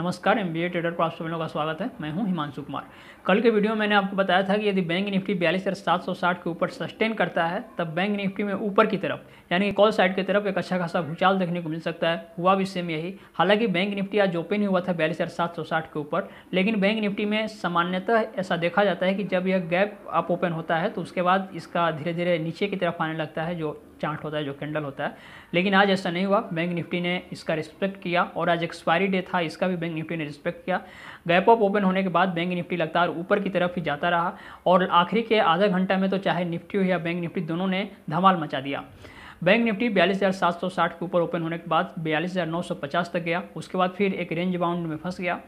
नमस्कार M B ए trader पर आप सभी लोगों का स्वागत है मैं हूं हिमांशु कुमार कल के वीडियो में मैंने आपको बताया था कि यदि बैंक निफ्टी बयालीस हज़ार सात सौ साठ के ऊपर सस्टेन करता है तब बैंक निफ्टी में ऊपर की तरफ यानी कि कॉल साइड की तरफ एक अच्छा खासा भूचाल देखने को मिल सकता है हुआ भी सेम यही हालांकि बैंक निफ्टी आज ओपन ही हुआ था बयालीस हज़ार सात सौ साठ के ऊपर लेकिन बैंक निफ्टी में सामान्यतः ऐसा देखा जाता है कि जब यह गैप अप ओपन होता है तो उसके बाद इसका धीरे धीरे नीचे की तरफ आने लगता है जो चार्ट होता है जो कैंडल होता है लेकिन आज ऐसा नहीं हुआ बैंक निफ्टी ने इसका रिस्पेक्ट किया और आज एक्सपायरी डे था इसका भी बैंक निफ्टी ने रिस्पेक्ट किया गैप ऑफ ओपन होने के बाद बैंक निफ्टी लगातार ऊपर की तरफ ही जाता रहा और आखिरी के आधा घंटा में तो चाहे निफ्टी हो या बैंक निफ्टी दोनों ने धमाल मचा दिया बैंक निफ्टी बयालीस हज़ार सात सौ साठ के ऊपर ओपन होने के बाद बयालीस हज़ार नौ सौ पचास तक गया उसके बाद फिर एक रेंज बाउंड में फंस गया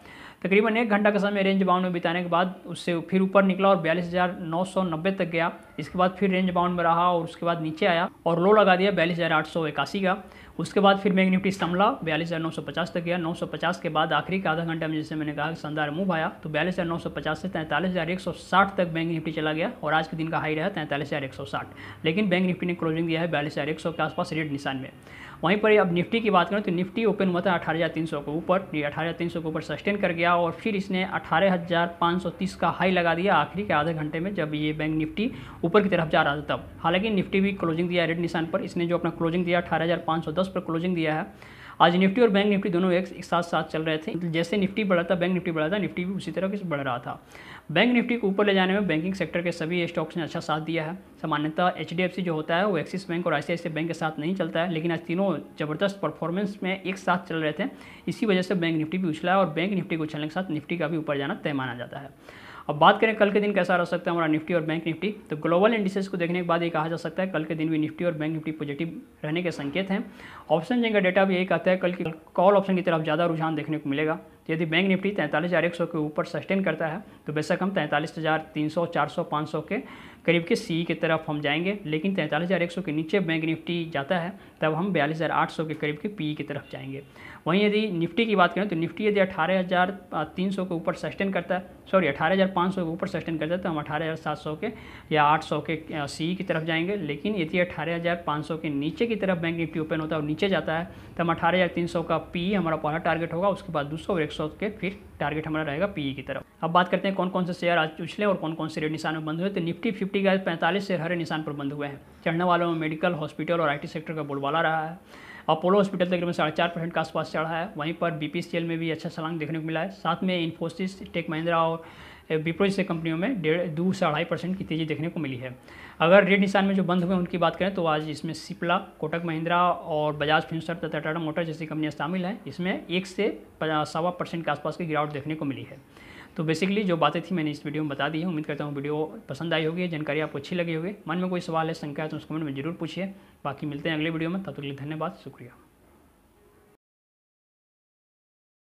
तकरीबन एक घंटा का समय रेंज बाउंड में बिताने के बाद उससे फिर ऊपर निकला और बयालीस हज़ार नौ सौ नब्बे तक गया इसके बाद फिर रेंज बाउंड में रहा और उसके बाद नीचे आया और लो लगा दिया बयालीस हज़ार आठ सौ इक्यासी का उसके बाद फिर बैंक निफ्टी संभला बयालीस हज़ार नौ सौ पचास तक गया नौ सौ पचास के बाद आखिरी आधा घंटा में जैसे मैंने कहा शानदार मूव आया तो बयालीस हज़ार नौ सौ पचास से तैंतालीस हज़ार एक सौ साठ तक बैंक निफ्टी चला गया और आज के दिन का हाई रहा तैंतालीस हज़ार एक सौ साठ लेकिन बैंक निफ्टी ने क्लोजिंग दिया है बयालीस हज़ार एक सौ के आसपास रेड निशान में वहीं पर अब निफ्टी की बात करें तो निफ्टी ओपन हुआ था अठारह हज़ार तीन सौ के ऊपर अठारह हज़ार तीन सौ के ऊपर सस्टेन कर गया गया और फिर इसने 18,530 का हाई लगा दिया आखिरी के आधे घंटे में जब ये बैंक निफ्टी ऊपर की तरफ जा रहा था तब हालांकि निफ्टी भी क्लोजिंग दिया रेड निशान पर इसने जो अपना क्लोजिंग दिया अठारह पर क्लोजिंग दिया है आज निफ्टी और बैंक निफ्टी दोनों एक, साथ साथ चल रहे थे जैसे निफ्टी बढ़ा था बैंक निफ्टी बढ़ा था निफ्टी भी उसी तरह से बढ़ रहा था बैंक निफ्टी को ऊपर ले जाने में बैंकिंग सेक्टर के सभी स्टॉक्स ने अच्छा साथ दिया है सामान्यतः एच जो होता है वो एक्सिस बैंक और आई बैंक के साथ नहीं चलता है लेकिन आज तीनों ज़बरदस्त परफॉर्मेंस में एक साथ चल रहे थे इसी वजह से बैंक निफ्टी भी उछला है और बैंक निफ्टी को उछलने के साथ निफ्टी का भी ऊपर जाना तय माना जाता है अब बात करें कल के दिन कैसा रह सकता है हमारा निफ्टी और बैंक निफ्टी तो ग्लोबल इंडिसेस को देखने के बाद ये कहा जा सकता है कल के दिन भी निफ्टी और बैंक निफ्टी पॉजिटिव रहने के संकेत हैं ऑप्शन जिनका डेटा भी यही कहता है कल की कॉल ऑप्शन की तरफ ज़्यादा रुझान देखने को मिलेगा तो यदि बैंक निफ्टी तैंतालीस हज़ार एक सौ के ऊपर सस्टेन करता है तो बेशक हम तैंतालीस हज़ार तीन सौ चार सौ पाँच सौ के करीब के सी e की तरफ हम जाएंगे लेकिन तैंतालीस हज़ार एक सौ के नीचे बैंक निफ्टी जाता है तब हम बयालीस हज़ार आठ सौ के करीब के पी e की तरफ जाएंगे वहीं यदि निफ्टी की बात करें तो निफ्टी यदि अठारह हज़ार तीन सौ के ऊपर सस्टेन करता है सॉरी अठारह हज़ार पाँच सौ के ऊपर सस्टेन करता है तो हम अठारह हज़ार सात सौ के या आठ सौ के सी e की तरफ जाएंगे लेकिन यदि अठारह हज़ार पाँच सौ के नीचे की तरफ बैंक निफ्टी ओपन होता है और नीचे जाता है तो हम अठारह हज़ार तीन सौ का पी हमारा पहला टारगेट होगा उसके बाद दूसरा और एक सौ के फिर टारगेट हमारा रहेगा पीई e की तरफ अब बात करते हैं कौन कौन से शेयर आज उछले और कौन कौन से रेड निशान में बंद हुए तो निफ्टी फिफ्टी का पैंतालीस शेयर हरे निशान पर बंद हुए हैं चढ़ने वालों में मेडिकल हॉस्पिटल और आईटी सेक्टर का बोलबाला रहा है अपोलो हॉस्पिटल तकरीबन साढ़े चार परसेंट के आसपास चढ़ा है वहीं पर बीपीसीएल में भी अच्छा सलांग देखने को मिला है साथ में इन्फोसिस टेक महिंद्रा और विप्रो जैसे कंपनियों में डेढ़ दो से अढ़ाई परसेंट की तेज़ी देखने को मिली है अगर रेड निशान में जो बंद हुए उनकी बात करें तो आज इसमें सिप्ला कोटक महिंद्रा और बजाज फिंसर तथा टाटा मोटर जैसी कंपनियाँ शामिल हैं इसमें एक से सवा परसेंट के आसपास की गिरावट देखने को मिली है तो बेसिकली जो बातें थी मैंने इस वीडियो में बता दी है उम्मीद करता हूँ वीडियो पसंद आई होगी जानकारी आपको अच्छी लगी होगी मन में कोई सवाल है संख्या है तो उस कमेंट में जरूर पूछिए बाकी मिलते हैं अगले वीडियो में तब तक के लिए धन्यवाद शुक्रिया